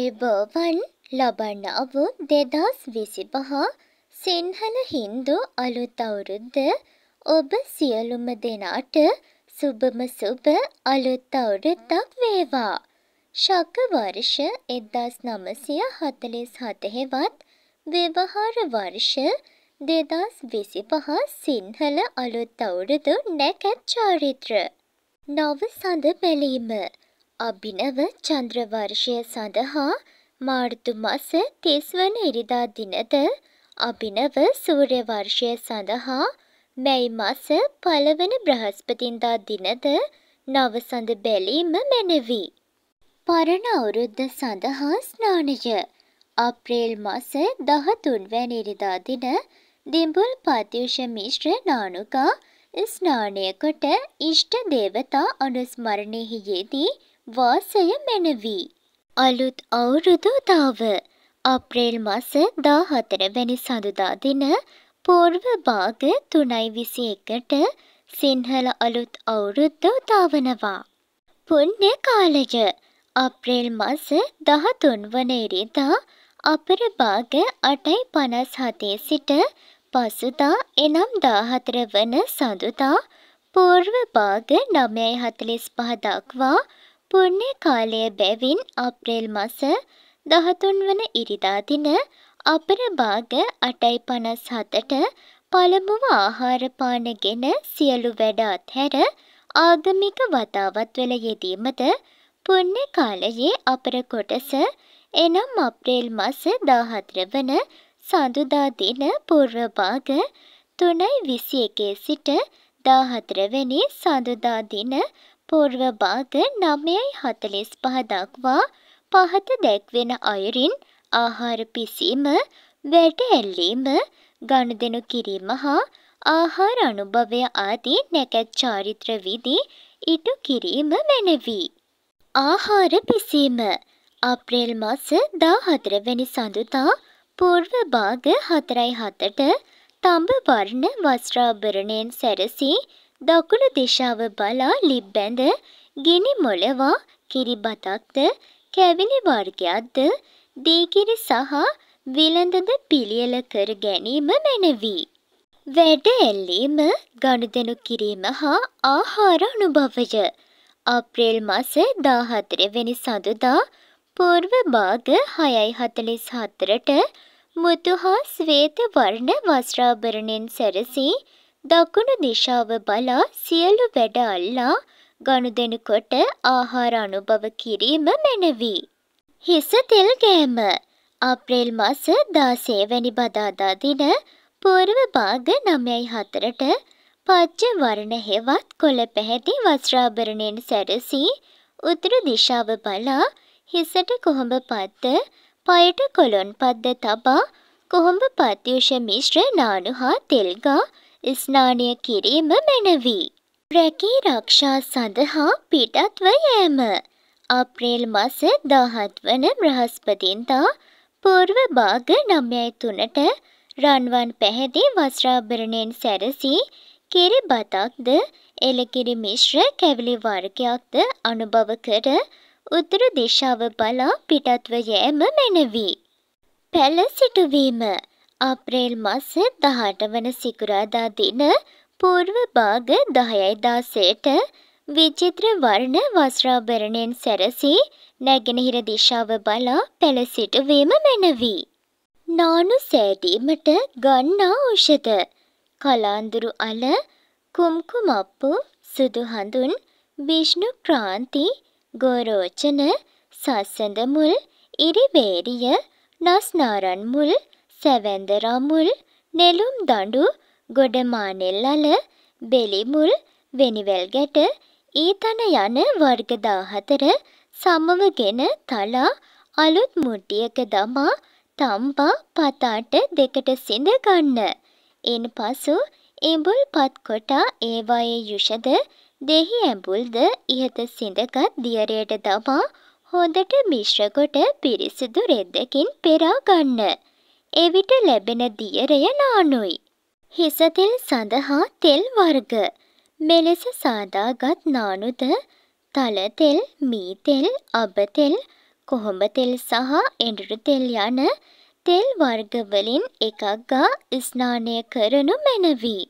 අයබෝවන් ලබන්නාව දෙදස් විසිපහ සිංහල හින්දු අලුත් අවුරුද්ද ඔබ සියලුම දෙනාට සුබම සුබ අලුත් අවුරුද්දක් වේවා. ශක වර්ෂ එදදාස් නමසය හතලිස් හතහෙවත් ව්‍යවහාර වර්ෂ දෙදස් විසිපහ සිංහල අලුත් අවුරුදු නැකැත් චාරිත්‍ර. නව සඳ බැලීම අභිනව චන්ද්‍රවර්ෂය සඳහා මාර්තු මස තිස්වන ඉරිදා දිනද අභිනව සූර්යවර්ෂය සඳහා මැයි මස පළවන බ්‍රහස්පතින්දා දිනද නවසඳ බැලීම මැනවී. පරණ අවුරුද්ධ සඳහා ස්නානය අප්‍රේල් මස දහතුන්වැනි ඉරිදා දින දිඹුල් පතියුෂ මිශ්‍ර නානුකා ස්නානය කොට ඉෂ්ට දේවතා අනුස්මරණයෙහි යෙදී වාසය මැනවී. අලුත් අවුරුදු දාව අප්‍රේල් මස දාහතර වැනි සඳුදා දින පෝර්ව භාග තුනයි විසි එකට සිංහල අලුත් අවුරුද්දෝ දාවනවා. පුණ්‍ය කාලය අප්‍රේල් මස දහතුන් වනේරිදා අපර භාග අටයි පනස් හතේ සිට පසුදා එනම් දාහතර වන සඳුදා පූර්ව භාග නමයයි හතලිස් පහදක්වා පුණ්‍ය කාලය බැවින් අප්‍රේල් මස දහතුන් වන ඉරිදා දින අපර භාග අටයි පනස් හතට පළමුව ආහාරපානගෙන සියලු වැඩ අත්හැර ආගමික වතාවත් වෙල යෙදීමද පුණ්‍ය කාලයේ අපර කොටස එනම් අප්‍රේල් මස දාහතර වන සඳුදා දින පූර්වභාග තුනයි විසි එකේ සිට දාහතරවැනි සඳුදා දින පූර්ව භාග නමයයි හතලිස් පහදක්වා පහත දැක්වෙන අයුරින් ආහාර පිසීම වැට ඇල්ලීම ගණුදෙනු කිරීම හා ආහාර අනුභවය ආදී නැකැත් චාරිත්‍ර විදි ඉටු කිරීම මැනවී. ආහාර පිසීම අප්‍රේල් මස දා හතරවැනි සඳුතා පූර්ව භාග හතරයි හතට තඹ වර්ණ වස්ත්‍රාභරණයෙන් සැරසී දකුණු දිශාව බලා ලිබ්බැඳ ගිනි මොලවා කිරිබතක්ද කැවිලි වර්ගයක්ද දීගිරි සහ විලඳද පිළියල කර ගැනීම මැනවී. වැඩ එල්ලීම ගණුදෙනු කිරීම හා ආහාර අනුභවය. අප්‍රේල් මස දාහතරවෙනි සඳුදා පූර්ව භාග හයයි හතලිස් හත්තරට මුතු හා ස්වේත වර්ණ වස්්‍රාභරණයෙන් සැරසී දකුණු දිශාව බලා සියලු වැඩ අල්ලා ගනුදෙනුකොට ආහාර අනුභව කිරීම මැනවී. හිස තෙල් ගෑම අප්‍රේල් මස දාසේවැනි බදාදා දින පූර්ව භාග නමයයි හතරට පච්ච වරණ හෙවත් කොළ පැහැති වස්්‍රාභරණයෙන් සැරසී උතුරු දිශාව බලා හිසට කොහොඹ පත්ද පයට කොළොන් පද්ද තබා කොහොඹ පත්‍යුෂ මිශ්‍ර නානු හා තෙල්ගා ස්නානය කිරීම මැනවි. රැකී රක්ෂා සඳහා පිටත්ව යෑම. අප්‍රේල් මස දහත් වන බ්‍රහස්පතින්තා පූර්ව භාග නම්යයි තුනට රන්වන් පැහැදි වස්රාභරණයෙන් සැරසී කෙරි බතක්ද එලකිරි මිශ්‍ර කැවිලි වර්ගයක්ද අනුභව කර උතුරු දිශාව බලා පිටත්ව යෑම මැනවී. පැල සිටුවීම අප්‍රේල් මස්ස දහට වන සිකුරාදා දින පූර්ව භාග දහයයිදාසයට විචිත්‍ර වර්ණ වස්රාභරණයෙන් සැරසී නැගෙනහිර දිශාව බලා පැළසිටුවීම මැනවී. නානු සෑටීමට ගන්නා උෂද කලාන්දුරු අල කුම්කුමප්පු සුදු හඳුන් විෂ්ණු ක්‍රාන්ති ගෝරෝචන සස්සඳ මුල් ඉරිවේරිය නස්නාරන් මුල් සැවැන්දරමුල් නෙළුම් දඬු ගොඩමානෙල්ලල බෙලිමුල් වෙනිවැල්ගැට ඊතන යන වර්ගදාහතර සමවගෙන තලා අලුත් මුට්ටියක දමා තම්පා පතාට දෙකට සිඳගන්න. එන් පසු එඹුල් පත්කොටා ඒවායේ යුෂද දෙහි ඇඹුල්ද ඉහත සිඳගත් දියරයට දමා හොඳට මිශ්‍රකොට පිරිසිදු රෙද්දකින් පෙරාගන්න. එවිට ලැබෙන දියරය නානුයි. හිසතෙල් සඳහා තෙල් වර්ග මෙලෙස සාදාගත් නානුද තලතෙල් මීතෙල් අබතෙල් කොහොඹතෙල් සහ එඩුරුතෙල් යන තෙල් වර්ගවලින් එකක් ගා ස්නානය කරනු මැනවී.